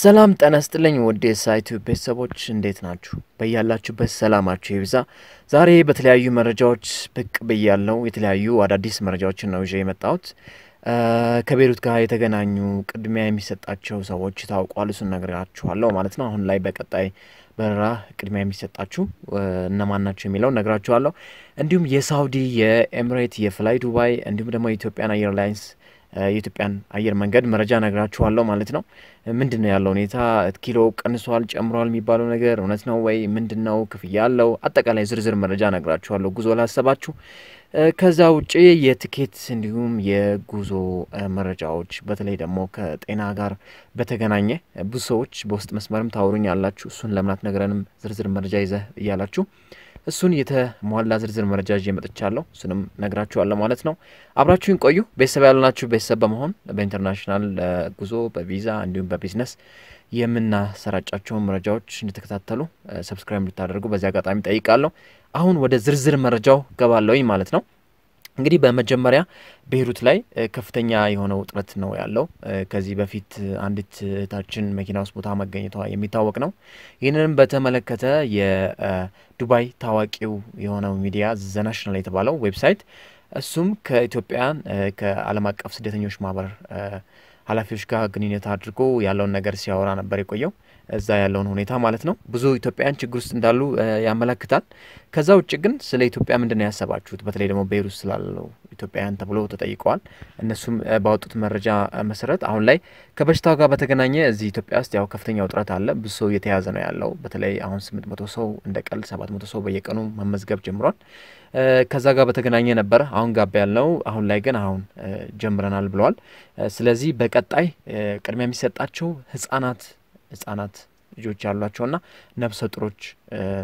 ሰላም ጤና ይስጥልኝ ውድ የሳይቱ ቤተሰቦች እንዴት ናችሁ? በያላችሁበት ሰላማችሁ ይብዛ። ዛሬ በተለያዩ መረጃዎች ብቅ ብያለው። የተለያዩ አዳዲስ መረጃዎችን ነው ይዤ የመጣሁት። ከቤሩት ጋር የተገናኙ ቅድሚያ የሚሰጣቸው ሰዎች ታውቋል። እሱን ነግራችኋለሁ ማለት ነው። አሁን ላይ በቀጣይ በረራ ቅድሚያ የሚሰጣችሁ እነማን ናቸው የሚለው ነግራችኋለሁ። እንዲሁም የሳውዲ የኤምሬት፣ የፍላይ ዱባይ እንዲሁም ደግሞ የኢትዮጵያን አየርላይንስ የኢትዮጵያን አየር መንገድ መረጃ ነግራችኋለሁ ማለት ነው። ምንድን ነው ያለው ሁኔታ? ኪሎ ቀንሷል፣ ጨምሯል የሚባለው ነገር እውነት ነው ወይ? ምንድን ነው ክፍያ አለው? አጠቃላይ ዝርዝር መረጃ ነግራችኋለሁ ጉዞ ላሰባችሁ። ከዛ ውጭ የትኬት እንዲሁም የጉዞ መረጃዎች በተለይ ደግሞ ከጤና ጋር በተገናኘ ብዙ ሰዎች በውስጥ መስመርም ታወሩኝ ያላችሁ እሱን ለምናት ነገረንም ዝርዝር መረጃ ይዘህ እያላችሁ እሱን የተሟላ ዝርዝር መረጃ ይዤ መጥቻለሁ። እሱንም ነግራችኋለሁ ማለት ነው። አብራችሁን ቆዩ። ቤተሰብ ያልናችሁ ቤተሰብ በመሆን በኢንተርናሽናል ጉዞ፣ በቪዛ እንዲሁም በቢዝነስ የምናሰራጫቸውን መረጃዎች እንድትከታተሉ ሰብስክራይብ እንድታደርጉ በዚህ አጋጣሚ ጠይቃለሁ። አሁን ወደ ዝርዝር መረጃው ገባለውኝ ማለት ነው። እንግዲህ በመጀመሪያ ቤይሩት ላይ ከፍተኛ የሆነ ውጥረት ነው ያለው። ከዚህ በፊት አንዲት እህታችን መኪና ውስጥ ቦታ መገኘቷ የሚታወቅ ነው። ይህንንም በተመለከተ የዱባይ ታዋቂው የሆነው ሚዲያ ዘናሽናል የተባለው ዌብሳይት እሱም ከኢትዮጵያን ከዓለም አቀፍ ስደተኞች ማህበር ኃላፊዎች ጋር ግንኙነት አድርጎ ያለውን ነገር ሲያወራ ነበር የቆየው። እዛ ያለውን ሁኔታ ማለት ነው። ብዙ ኢትዮጵያውያን ችግር ውስጥ እንዳሉ ያመለክታል። ከዛ ውጭ ግን ስለ ኢትዮጵያ ምንድን ነው ያሰባችሁት? በተለይ ደግሞ ቤይሩት ስላለው ኢትዮጵያውያን ተብሎ ተጠይቀዋል። እነሱም ባወጡት መረጃ መሰረት አሁን ላይ ከበሽታው ጋር በተገናኘ እዚህ ኢትዮጵያ ውስጥ ያው ከፍተኛ ውጥረት አለ። ብዙ ሰው እየተያዘ ነው ያለው። በተለይ አሁን ስምንት መቶ ሰው እንደ ቀል ሰባት መቶ ሰው በየቀኑ መመዝገብ ጀምሯል። ከዛ ጋር በተገናኘ ነበረ አሁን ጋብ ያለው አሁን ላይ ግን አሁን ጀምረናል ብለዋል። ስለዚህ በቀጣይ ቅድሚያ የሚሰጣቸው ህጻናት it's Anad. ልጆች ያሏቸውና ነፍሰ ጥሮች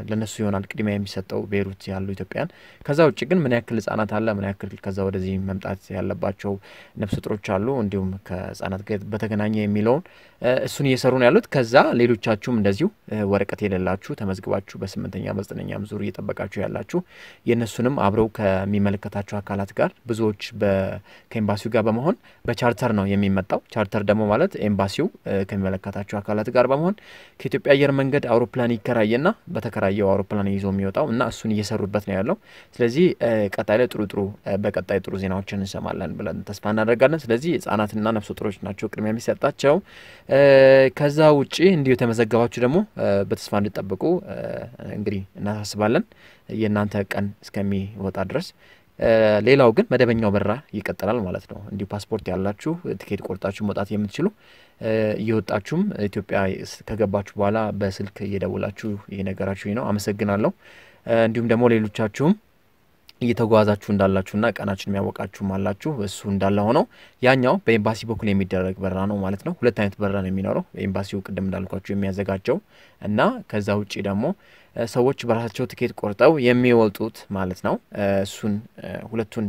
ለነሱ ይሆናል ቅድሚያ የሚሰጠው ቤሩት ያሉ ኢትዮጵያን። ከዛ ውጭ ግን ምን ያክል ህጻናት አለ፣ ምን ያክል ከዛ ወደዚህ መምጣት ያለባቸው ነፍሰ ጥሮች አሉ፣ እንዲሁም ከህጻናት ጋር በተገናኘ የሚለውን እሱን እየሰሩ ነው ያሉት። ከዛ ሌሎቻችሁም እንደዚሁ ወረቀት የሌላችሁ ተመዝግባችሁ በስምንተኛ በዘጠነኛም ዙር እየጠበቃችሁ ያላችሁ የእነሱንም አብረው ከሚመለከታቸው አካላት ጋር ብዙዎች ከኤምባሲው ጋር በመሆን በቻርተር ነው የሚመጣው። ቻርተር ደግሞ ማለት ኤምባሲው ከሚመለከታቸው አካላት ጋር በመሆን ከኢትዮጵያ አየር መንገድ አውሮፕላን ይከራየና በተከራየው አውሮፕላን ይዞ የሚወጣው እና እሱን እየሰሩበት ነው ያለው። ስለዚህ ቀጣይ ላይ ጥሩ ጥሩ በቀጣይ ጥሩ ዜናዎችን እንሰማለን ብለን ተስፋ እናደርጋለን። ስለዚህ ህጻናትና ነፍሰ ጡሮች ናቸው ቅድሚያ የሚሰጣቸው። ከዛ ውጭ እንዲሁ የተመዘገባችሁ ደግሞ በተስፋ እንድጠብቁ እንግዲህ እናሳስባለን። የእናንተ ቀን እስከሚወጣ ድረስ ሌላው ግን መደበኛው በራ ይቀጥላል ማለት ነው። እንዲሁ ፓስፖርት ያላችሁ ትኬት ቆርጣችሁ መውጣት የምትችሉ እየወጣችሁም ኢትዮጵያ ከገባችሁ በኋላ በስልክ እየደውላችሁ እየነገራችሁ ነው። አመሰግናለሁ። እንዲሁም ደግሞ ሌሎቻችሁም እየተጓዛችሁ እንዳላችሁና ቀናችን የሚያወቃችሁም አላችሁ። እሱ እንዳለ ሆነው ያኛው በኤምባሲ በኩል የሚደረግ በረራ ነው ማለት ነው። ሁለት አይነት በረራ ነው የሚኖረው። በኤምባሲው ቅድም እንዳልኳችሁ የሚያዘጋጀው እና ከዛ ውጭ ደግሞ ሰዎች በራሳቸው ትኬት ቆርጠው የሚወጡት ማለት ነው። እሱን ሁለቱን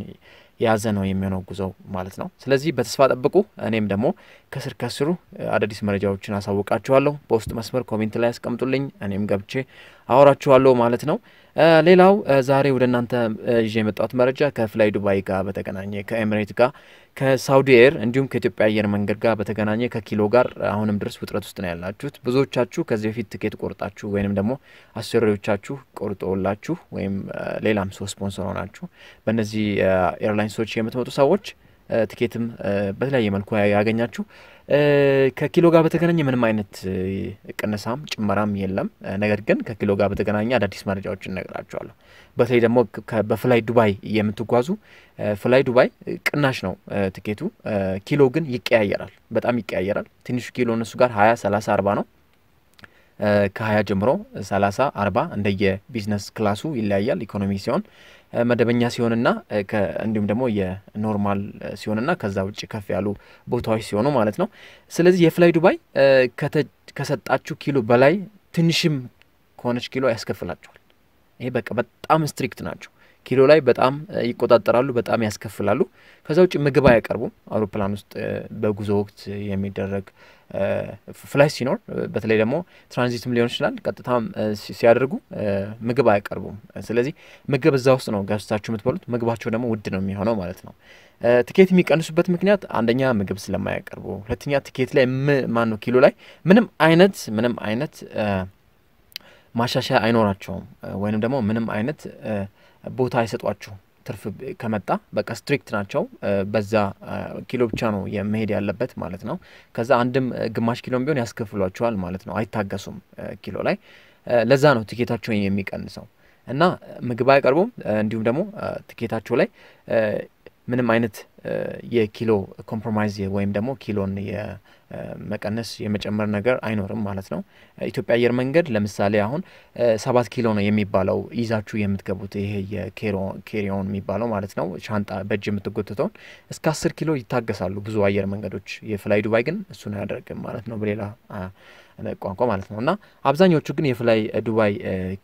የያዘ ነው የሚሆነው ጉዞ ማለት ነው። ስለዚህ በተስፋ ጠብቁ። እኔም ደግሞ ከስር ከስሩ አዳዲስ መረጃዎችን አሳውቃችኋለሁ። በውስጥ መስመር ኮሜንት ላይ ያስቀምጡልኝ። እኔም ገብቼ አወራችኋለሁ ማለት ነው። ሌላው ዛሬ ወደ እናንተ ይዤ የመጣሁት መረጃ ከፍላይ ዱባይ ጋር በተገናኘ ከኤምሬት ጋር ከሳውዲ ኤር እንዲሁም ከኢትዮጵያ አየር መንገድ ጋር በተገናኘ ከኪሎ ጋር አሁንም ድረስ ውጥረት ውስጥ ነው ያላችሁት። ብዙዎቻችሁ ከዚህ በፊት ትኬት ቆርጣችሁ ወይንም ደግሞ አሰሪዎቻችሁ ቆርጦላችሁ ወይም ሌላም ሰው ስፖንሰር ሆናችሁ በእነዚህ ኤርላይንሶች የምትመጡ ሰዎች ትኬትም በተለያየ መልኩ ያገኛችሁ። ከኪሎ ጋር በተገናኘ ምንም አይነት ቅነሳም ጭመራም የለም። ነገር ግን ከኪሎ ጋር በተገናኘ አዳዲስ መረጃዎች እነግራችኋለሁ። በተለይ ደግሞ በፍላይ ዱባይ የምትጓዙ ፍላይ ዱባይ ቅናሽ ነው ትኬቱ። ኪሎ ግን ይቀያየራል፣ በጣም ይቀያየራል። ትንሹ ኪሎ እነሱ ጋር 20፣ 30፣ 40 ነው። ከሀያ ጀምሮ ሰላሳ አርባ እንደየ ቢዝነስ ክላሱ ይለያያል። ኢኮኖሚ ሲሆን መደበኛ ሲሆንና እንዲሁም ደግሞ የኖርማል ሲሆንና ከዛ ውጭ ከፍ ያሉ ቦታዎች ሲሆኑ ማለት ነው። ስለዚህ የፍላይ ዱባይ ከሰጣችሁ ኪሎ በላይ ትንሽም ከሆነች ኪሎ ያስከፍላችኋል። ይሄ በቃ በጣም ስትሪክት ናቸው። ኪሎ ላይ በጣም ይቆጣጠራሉ፣ በጣም ያስከፍላሉ። ከዛ ውጭ ምግብ አያቀርቡም። አውሮፕላን ውስጥ በጉዞ ወቅት የሚደረግ ፍላሽ ሲኖር በተለይ ደግሞ ትራንዚትም ሊሆን ይችላል። ቀጥታም ሲያደርጉ ምግብ አያቀርቡም። ስለዚህ ምግብ እዛ ውስጥ ነው ገዝታችሁ የምትበሉት። ምግባቸው ደግሞ ውድ ነው የሚሆነው ማለት ነው። ትኬት የሚቀንሱበት ምክንያት አንደኛ ምግብ ስለማያቀርቡ፣ ሁለተኛ ትኬት ላይ ማን ነው ኪሎ ላይ ምንም አይነት ምንም አይነት ማሻሻያ አይኖራቸውም ወይንም ደግሞ ምንም አይነት ቦታ አይሰጧችሁ ትርፍ ከመጣ በቃ ስትሪክት ናቸው። በዛ ኪሎ ብቻ ነው መሄድ ያለበት ማለት ነው። ከዛ አንድም ግማሽ ኪሎም ቢሆን ያስከፍሏቸዋል ማለት ነው። አይታገሱም ኪሎ ላይ። ለዛ ነው ትኬታቸውን የሚቀንሰው እና ምግብ አይቀርቡም። እንዲሁም ደግሞ ትኬታቸው ላይ ምንም አይነት የኪሎ ኮምፕሮማይዝ ወይም ደግሞ ኪሎን የመቀነስ የመጨመር ነገር አይኖርም ማለት ነው። ኢትዮጵያ አየር መንገድ ለምሳሌ አሁን ሰባት ኪሎ ነው የሚባለው ይዛችሁ የምትገቡት ይሄ የኬሪዮን የሚባለው ማለት ነው፣ ሻንጣ በእጅ የምትጎትተውን እስከ አስር ኪሎ ይታገሳሉ ብዙ አየር መንገዶች። የፍላይ ዱባይ ግን እሱን አያደርግም ማለት ነው በሌላ ቋንቋ ማለት ነው እና አብዛኞቹ ግን የፍላይ ዱባይ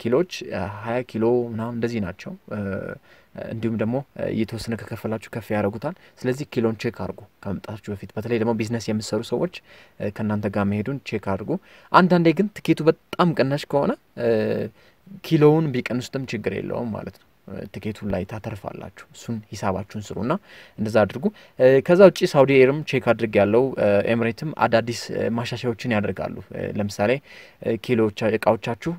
ኪሎች ሀያ ኪሎ ምናምን እንደዚህ ናቸው። እንዲሁም ደግሞ እየተወሰነ ከከፈላችሁ ከፍ ያደርጉታል። ስለዚህ ኪሎን ቼክ አድርጉ ከመምጣታችሁ በፊት። በተለይ ደግሞ ቢዝነስ የምሰሩ ሰዎች ከእናንተ ጋር መሄዱን ቼክ አድርጉ። አንዳንዴ ግን ትኬቱ በጣም ቅናሽ ከሆነ ኪሎውን ቢቀንሱትም ችግር የለውም ማለት ነው። ትኬቱን ላይ ታተርፋላችሁ። እሱን ሂሳባችሁን ስሩና እንደዛ አድርጉ። ከዛ ውጭ ሳውዲ ኤርም ቼክ አድርግ ያለው ኤምሬትም አዳዲስ ማሻሻያዎችን ያደርጋሉ። ለምሳሌ ኪሎ እቃዎቻችሁ፣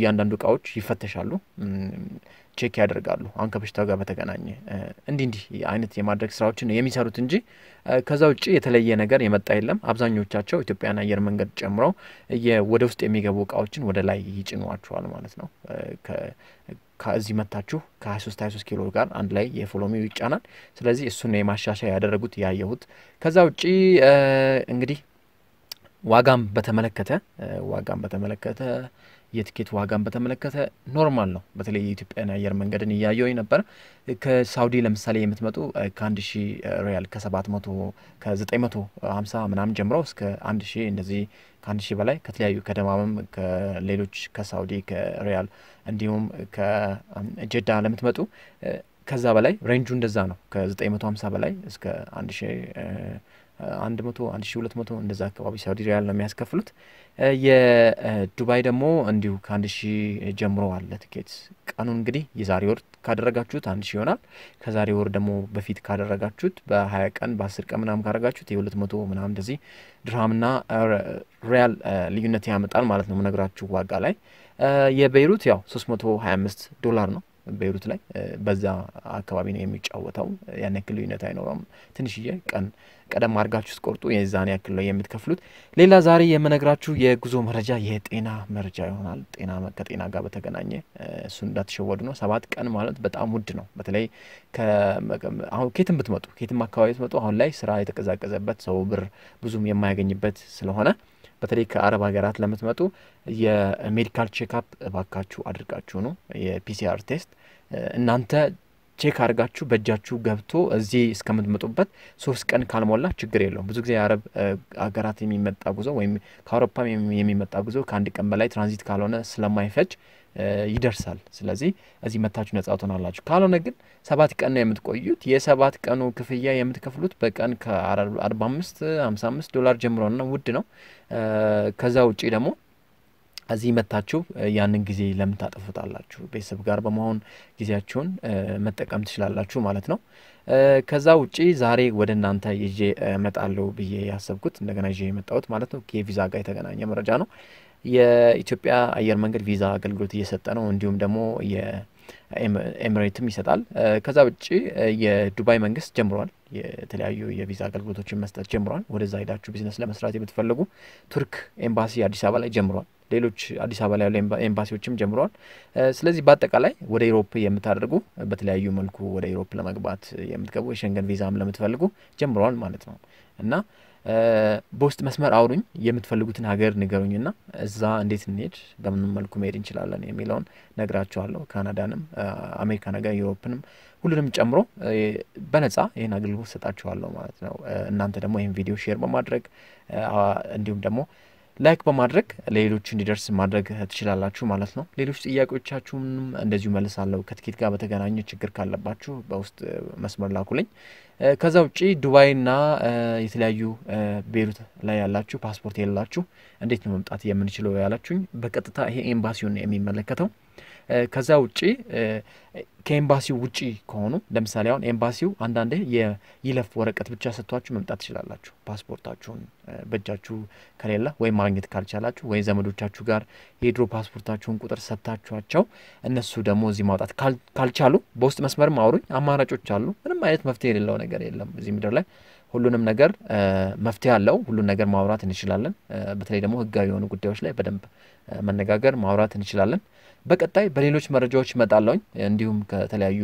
እያንዳንዱ እቃዎች ይፈተሻሉ። ቼክ ያደርጋሉ። አሁን ከበሽታው ጋር በተገናኘ እንዲህ እንዲህ አይነት የማድረግ ስራዎችን የሚሰሩት እንጂ ከዛ ውጭ የተለየ ነገር የመጣ የለም። አብዛኞቻቸው ኢትዮጵያን አየር መንገድ ጨምሮ ወደ ውስጥ የሚገቡ እቃዎችን ወደ ላይ ይጭኗቸዋል ማለት ነው። ከዚህ መታችሁ ከ23 23 ኪሎ ጋር አንድ ላይ የፎሎሚው ይጫናል። ስለዚህ እሱን የማሻሻያ ያደረጉት ያየሁት። ከዛ ውጭ እንግዲህ ዋጋም በተመለከተ ዋጋም በተመለከተ የትኬት ዋጋን በተመለከተ ኖርማል ነው። በተለይ የኢትዮጵያን አየር መንገድን እያየው ነበር። ከሳውዲ ለምሳሌ የምትመጡ ከአንድ ሺህ ሪያል ከሰባት መቶ ከዘጠኝ መቶ ሀምሳ ምናምን ጀምሮ እስከ 1 ሺህ እንደዚህ ከአንድ በላይ ከተለያዩ ከደማምም ከሌሎች ከሳውዲ ከሪያል እንዲሁም ከጀዳ ለምትመጡ ከዛ በላይ ሬንጁ እንደዛ ነው። ከ950 በላይ እስከ 1000 አንድ መቶ አንድ ሺ ሁለት መቶ እንደዛ አካባቢ ሳውዲ ሪያል ነው የሚያስከፍሉት። የዱባይ ደግሞ እንዲሁ ከአንድ ሺ ጀምሮ አለ ትኬት። ቀኑ እንግዲህ የዛሬ ወር ካደረጋችሁት አንድ ሺ ይሆናል። ከዛሬ ወር ደግሞ በፊት ካደረጋችሁት በሀያ ቀን በአስር ቀን ምናምን ካደረጋችሁት የሁለት መቶ ምናምን እንደዚህ ድርሃምና ሪያል ልዩነት ያመጣል ማለት ነው። ምነግራችሁ ዋጋ ላይ የቤይሩት ያው አምስት ዶላር ነው ቤይሩት ላይ በዛ አካባቢ ነው የሚጫወተው። ያን ያክል ልዩነት አይኖረውም። ትንሽዬ ቀን ቀደም አድርጋችሁ ስቆርጡ የዛን ያክል ነው የምትከፍሉት። ሌላ ዛሬ የምነግራችሁ የጉዞ መረጃ የጤና መረጃ ይሆናል። ጤና ከጤና ጋር በተገናኘ እሱ እንዳትሸወዱ ነው። ሰባት ቀን ማለት በጣም ውድ ነው። በተለይ አሁን ኬትም ብትመጡ ኬትም አካባቢ ብትመጡ አሁን ላይ ስራ የተቀዛቀዘበት ሰው ብር ብዙም የማያገኝበት ስለሆነ በተለይ ከአረብ ሀገራት ለምትመጡ የሜዲካል ቼክአፕ እባካችሁ አድርጋችሁ ነው የፒሲአር ቴስት እናንተ ቼክ አድርጋችሁ በእጃችሁ ገብቶ እዚህ እስከምትመጡበት ሶስት ቀን ካልሞላ ችግር የለውም። ብዙ ጊዜ የአረብ ሀገራት የሚመጣ ጉዞ ወይም ከአውሮፓ የሚመጣ ጉዞ ከአንድ ቀን በላይ ትራንዚት ካልሆነ ስለማይፈጅ ይደርሳል። ስለዚህ እዚህ መታችሁ ነጻ ትሆናላችሁ። ካልሆነ ግን ሰባት ቀን ነው የምትቆዩት። የሰባት ቀኑ ክፍያ የምትከፍሉት በቀን ከ45 55 ዶላር ጀምሮ ነው፣ ውድ ነው። ከዛ ውጪ ደግሞ እዚህ መታችሁ ያንን ጊዜ ለምን ታጠፉታላችሁ? ቤተሰብ ጋር በመሆን ጊዜያችሁን መጠቀም ትችላላችሁ ማለት ነው። ከዛ ውጪ ዛሬ ወደ እናንተ ይዤ እመጣለሁ ብዬ ያሰብኩት እንደገና ይዤ የመጣሁት ማለት ነው ከቪዛ ጋር የተገናኘ መረጃ ነው። የኢትዮጵያ አየር መንገድ ቪዛ አገልግሎት እየሰጠ ነው። እንዲሁም ደግሞ የኤምሬትም ይሰጣል። ከዛ ውጭ የዱባይ መንግስት ጀምሯል። የተለያዩ የቪዛ አገልግሎቶችን መስጠት ጀምሯል። ወደዛ ሄዳችሁ ቢዝነስ ለመስራት የምትፈልጉ ቱርክ ኤምባሲ አዲስ አበባ ላይ ጀምሯል። ሌሎች አዲስ አበባ ላይ ያሉ ኤምባሲዎችም ጀምረዋል። ስለዚህ በአጠቃላይ ወደ ኢሮፕ የምታደርጉ በተለያዩ መልኩ ወደ ኢሮፕ ለመግባት የምትገቡ የሸንገን ቪዛም ለምትፈልጉ ጀምረዋል ማለት ነው እና በውስጥ መስመር አውሩኝ፣ የምትፈልጉትን ሀገር ንገሩኝና እዛ እንዴት እንሄድ፣ በምን መልኩ መሄድ እንችላለን የሚለውን ነግራችኋለሁ። ካናዳንም፣ አሜሪካ ነገር ዩሮፕንም ሁሉንም ጨምሮ በነጻ ይህን አገልግሎት ሰጣችኋለሁ ማለት ነው። እናንተ ደግሞ ይህን ቪዲዮ ሼር በማድረግ እንዲሁም ደግሞ ላይክ በማድረግ ለሌሎች እንዲደርስ ማድረግ ትችላላችሁ ማለት ነው። ሌሎች ጥያቄዎቻችሁንም እንደዚሁ መልሳለሁ። ከትኬት ጋር በተገናኘ ችግር ካለባችሁ በውስጥ መስመር ላኩልኝ። ከዛ ውጪ ዱባይና የተለያዩ ቤሩት ላይ ያላችሁ ፓስፖርት የሌላችሁ እንዴት ነው መምጣት የምንችለው ያላችሁኝ፣ በቀጥታ ይሄ ኤምባሲውን የሚመለከተው ከዛ ውጪ ከኤምባሲው ውጪ ከሆኑ ለምሳሌ አሁን ኤምባሲው አንዳንዴ የይለፍ ወረቀት ብቻ ሰጥቷችሁ መምጣት ትችላላችሁ። ፓስፖርታችሁን በእጃችሁ ከሌለ ወይም ማግኘት ካልቻላችሁ ወይም ዘመዶቻችሁ ጋር የድሮ ፓስፖርታችሁን ቁጥር ሰጥታችኋቸው እነሱ ደግሞ እዚህ ማውጣት ካልቻሉ በውስጥ መስመርም አውሩኝ። አማራጮች አሉ። ምንም አይነት መፍትሄ የሌለው ነገር የለም እዚህ ምድር ላይ ሁሉንም ነገር መፍትሄ አለው። ሁሉን ነገር ማውራት እንችላለን። በተለይ ደግሞ ህጋዊ የሆኑ ጉዳዮች ላይ በደንብ መነጋገር ማውራት እንችላለን። በቀጣይ በሌሎች መረጃዎች እመጣለሁኝ። እንዲሁም ከተለያዩ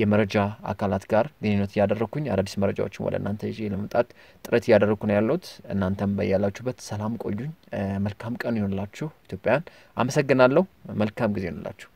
የመረጃ አካላት ጋር ግንኙነት እያደረግኩኝ አዳዲስ መረጃዎችን ወደ እናንተ ይዤ ለመምጣት ጥረት እያደረግኩ ነው ያለሁት። እናንተም በያላችሁበት ሰላም ቆዩኝ። መልካም ቀን ይሆንላችሁ። ኢትዮጵያውያን አመሰግናለሁ። መልካም ጊዜ ይሆንላችሁ።